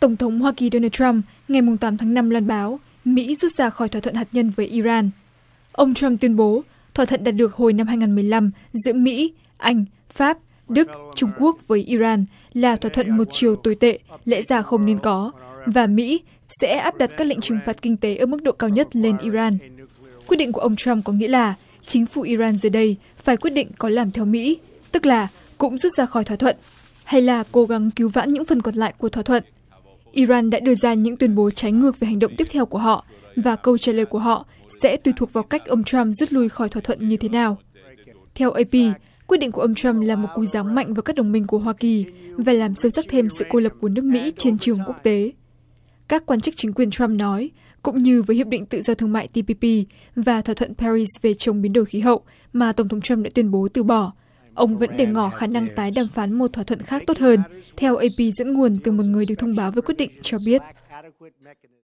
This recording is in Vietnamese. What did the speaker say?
tổng thống hoa kỳ Donald Trump ngày mùng tám tháng năm loan báo mỹ rút ra khỏi thỏa thuận hạt nhân với Iran. ông Trump tuyên bố thỏa thuận đạt được hồi năm hai ngàn mười lăm giữa mỹ anh pháp đức trung quốc với Iran là thỏa thuận một chiều tồi tệ lẽ ra không nên có và mỹ sẽ áp đặt các lệnh trừng phạt kinh tế ở mức độ cao nhất lên Iran. quyết định của ông Trump có nghĩa là chính phủ Iran giờ đây phải quyết định có làm theo mỹ tức là cũng rút ra khỏi thỏa thuận hay là cố gắng cứu vãn những phần còn lại của thỏa thuận Iran đã đưa ra những tuyên bố trái ngược về hành động tiếp theo của họ và câu trả lời của họ sẽ tùy thuộc vào cách ông Trump rút lui khỏi thỏa thuận như thế nào theo ap quyết định của ông Trump là một cú giáng mạnh với các đồng minh của hoa kỳ và làm sâu sắc thêm sự cô lập của nước mỹ trên trường quốc tế các quan chức chính quyền Trump nói cũng như với hiệp định tự do thương mại tpp và thỏa thuận paris về chống biến đổi khí hậu mà tổng thống Trump đã tuyên bố từ bỏ ông vẫn để ngỏ khả năng tái đàm phán một thỏa thuận khác tốt hơn theo ap dẫn nguồn từ một người được thông báo với quyết định cho biết